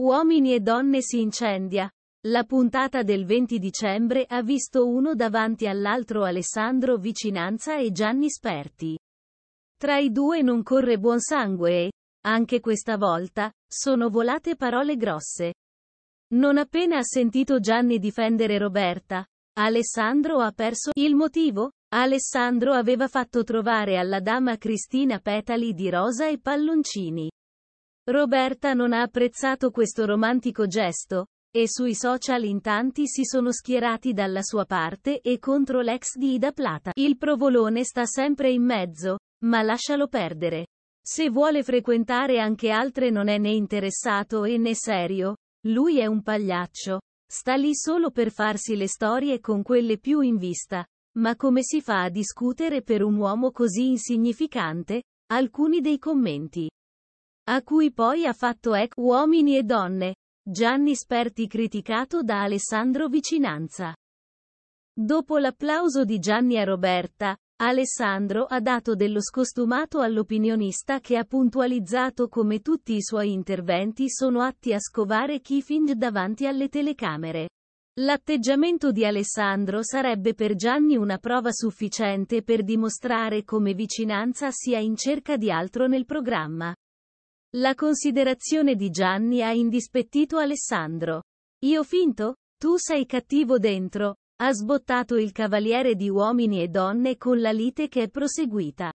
Uomini e donne si incendia. La puntata del 20 dicembre ha visto uno davanti all'altro Alessandro Vicinanza e Gianni Sperti. Tra i due non corre buon sangue e, anche questa volta, sono volate parole grosse. Non appena ha sentito Gianni difendere Roberta, Alessandro ha perso il motivo? Alessandro aveva fatto trovare alla dama Cristina petali di rosa e palloncini. Roberta non ha apprezzato questo romantico gesto, e sui social in tanti si sono schierati dalla sua parte e contro l'ex di Ida Plata. Il provolone sta sempre in mezzo, ma lascialo perdere. Se vuole frequentare anche altre non è né interessato e né serio, lui è un pagliaccio. Sta lì solo per farsi le storie con quelle più in vista. Ma come si fa a discutere per un uomo così insignificante? Alcuni dei commenti a cui poi ha fatto ec Uomini e donne. Gianni Sperti criticato da Alessandro Vicinanza. Dopo l'applauso di Gianni a Roberta, Alessandro ha dato dello scostumato all'opinionista che ha puntualizzato come tutti i suoi interventi sono atti a scovare chi finge davanti alle telecamere. L'atteggiamento di Alessandro sarebbe per Gianni una prova sufficiente per dimostrare come vicinanza sia in cerca di altro nel programma. La considerazione di Gianni ha indispettito Alessandro. Io finto? Tu sei cattivo dentro. Ha sbottato il cavaliere di uomini e donne con la lite che è proseguita.